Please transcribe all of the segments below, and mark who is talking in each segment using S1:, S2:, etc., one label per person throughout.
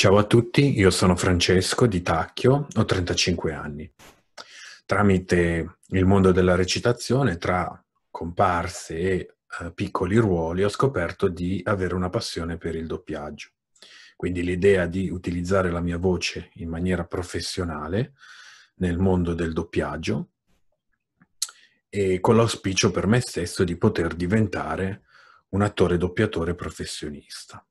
S1: Ciao a tutti, io sono Francesco di Tacchio, ho 35 anni. Tramite il mondo della recitazione, tra comparse e uh, piccoli ruoli, ho scoperto di avere una passione per il doppiaggio. Quindi l'idea di utilizzare la mia voce in maniera professionale nel mondo del doppiaggio e con l'auspicio per me stesso di poter diventare un attore doppiatore professionista.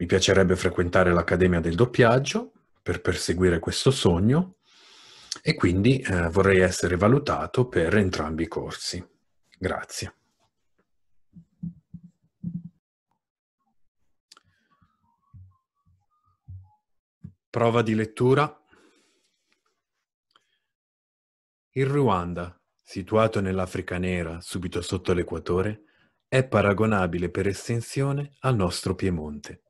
S1: Mi piacerebbe frequentare l'Accademia del Doppiaggio per perseguire questo sogno e quindi eh, vorrei essere valutato per entrambi i corsi. Grazie. Prova di lettura. Il Ruanda, situato nell'Africa nera, subito sotto l'equatore, è paragonabile per estensione al nostro Piemonte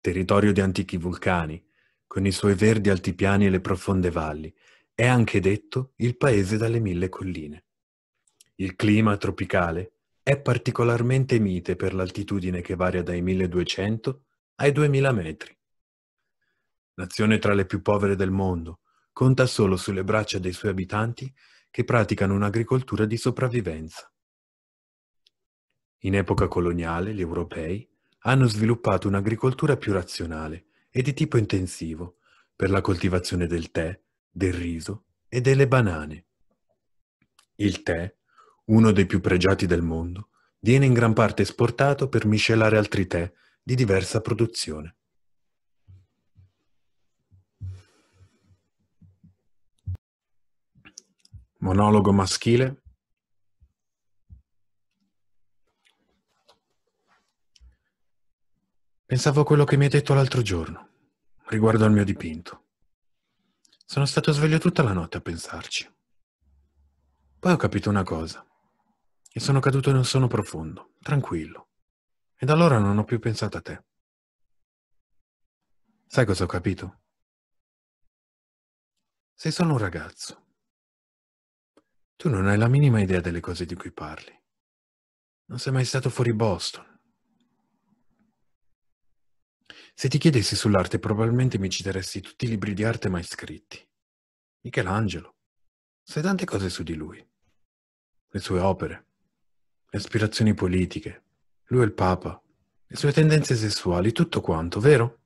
S1: territorio di antichi vulcani, con i suoi verdi altipiani e le profonde valli, è anche detto il paese dalle mille colline. Il clima tropicale è particolarmente mite per l'altitudine che varia dai 1200 ai 2000 metri. Nazione tra le più povere del mondo, conta solo sulle braccia dei suoi abitanti che praticano un'agricoltura di sopravvivenza. In epoca coloniale gli europei hanno sviluppato un'agricoltura più razionale e di tipo intensivo per la coltivazione del tè, del riso e delle banane. Il tè, uno dei più pregiati del mondo, viene in gran parte esportato per miscelare altri tè di diversa produzione. Monologo maschile Pensavo a quello che mi hai detto l'altro giorno, riguardo al mio dipinto. Sono stato sveglio tutta la notte a pensarci. Poi ho capito una cosa. E sono caduto in un sonno profondo, tranquillo. E da allora non ho più pensato a te. Sai cosa ho capito? Sei solo un ragazzo. Tu non hai la minima idea delle cose di cui parli. Non sei mai stato fuori Boston, se ti chiedessi sull'arte probabilmente mi citeresti tutti i libri di arte mai scritti. Michelangelo. Sai tante cose su di lui. Le sue opere, le aspirazioni politiche, lui è il Papa, le sue tendenze sessuali, tutto quanto, vero?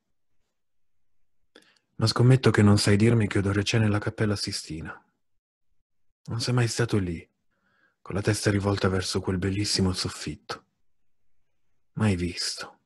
S1: Ma scommetto che non sai dirmi che odore c'è nella cappella Sistina. Non sei mai stato lì, con la testa rivolta verso quel bellissimo soffitto. Mai visto.